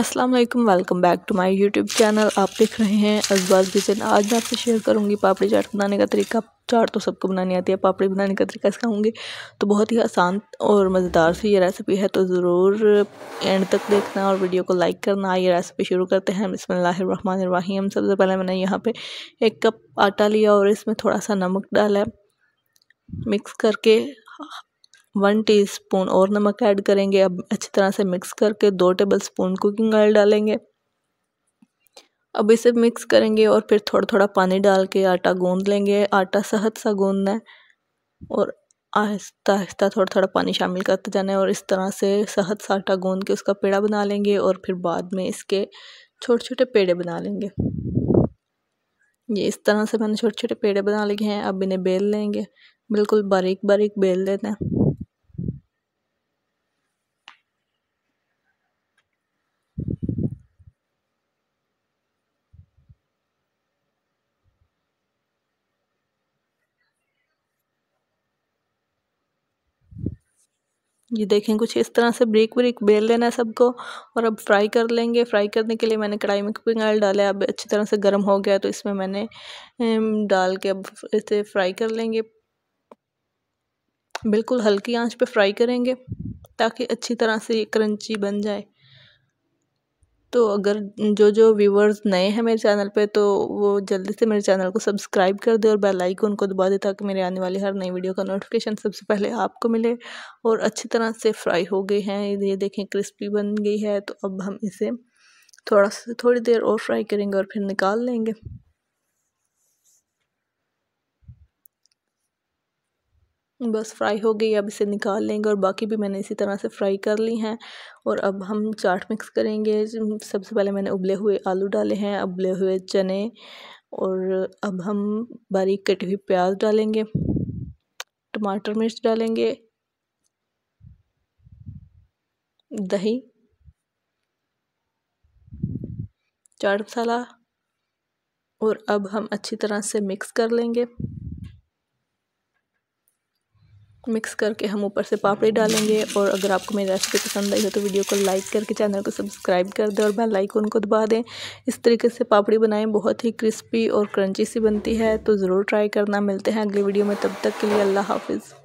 अस्सलाम वालेकुम welcome back to my YouTube channel आप देख रहे हैं अजबाज किचन आज मैं आपसे शेयर करूंगी पापड़ी चाट बनाने का तरीका चाट तो सबको बनानी आती है पापड़ी बनाने का तरीका सिखाऊंगी तो बहुत ही आसान और मज़ेदार सी ये रेसिपी है तो ज़रूर एंड तक देखना और वीडियो को लाइक करना ये रेसिपी शुरू करते हैं बिसमीम सबसे पहले मैंने यहाँ पर एक कप आटा लिया और इसमें थोड़ा सा नमक डाला मिक्स करके वन टीस्पून और नमक ऐड करेंगे अब अच्छी तरह से मिक्स करके दो टेबल स्पून कुकिंग ऑयल डालेंगे अब इसे मिक्स करेंगे और फिर थोड़ा थोड़ा पानी डाल के आटा गूंद लेंगे आटा सहज सा गूंदना है और आहिस्ता आहिस्ता थोड़ा थोड़ा पानी शामिल करते जाना है और इस तरह से सहज सा आटा गूंद के उसका पेड़ा बना लेंगे और फिर बाद में इसके छोटे छोटे पेड़े बना लेंगे ये इस तरह से मैंने छोटे छोटे पेड़े बना लिए हैं अब इन्हें बेल लेंगे बिल्कुल बारीक बारीक बेल लेते हैं ये देखें कुछ इस तरह से ब्रेक ब्रेक बेल लेना है सबको और अब फ्राई कर लेंगे फ्राई करने के लिए मैंने कढ़ाई में कुकिंग ऑयल डाला है अब अच्छी तरह से गर्म हो गया तो इसमें मैंने डाल के अब इसे फ्राई कर लेंगे बिल्कुल हल्की आंच पे फ्राई करेंगे ताकि अच्छी तरह से ये क्रंची बन जाए तो अगर जो जो व्यूवर्स नए हैं मेरे चैनल पे तो वो जल्दी से मेरे चैनल को सब्सक्राइब कर दे और बेल आइकन को दबा दे ताकि मेरे आने वाली हर नई वीडियो का नोटिफिकेशन सबसे पहले आपको मिले और अच्छी तरह से फ्राई हो गए हैं ये देखें क्रिस्पी बन गई है तो अब हम इसे थोड़ा सा थोड़ी देर और फ्राई करेंगे और फिर निकाल लेंगे बस फ्राई हो गई अब इसे निकाल लेंगे और बाकी भी मैंने इसी तरह से फ्राई कर ली हैं और अब हम चाट मिक्स करेंगे सबसे पहले मैंने उबले हुए आलू डाले हैं उबले हुए चने और अब हम बारीक कटी हुई प्याज डालेंगे टमाटर मिर्च डालेंगे दही चाट मसाला और अब हम अच्छी तरह से मिक्स कर लेंगे मिक्स करके हम ऊपर से पापड़ी डालेंगे और अगर आपको मेरी रेसिपी पसंद आई हो तो वीडियो को लाइक करके चैनल को सब्सक्राइब कर दें और बेल आइकन को दबा दें इस तरीके से पापड़ी बनाएं बहुत ही क्रिस्पी और क्रंची सी बनती है तो ज़रूर ट्राई करना मिलते हैं अगली वीडियो में तब तक के लिए अल्लाह हाफिज़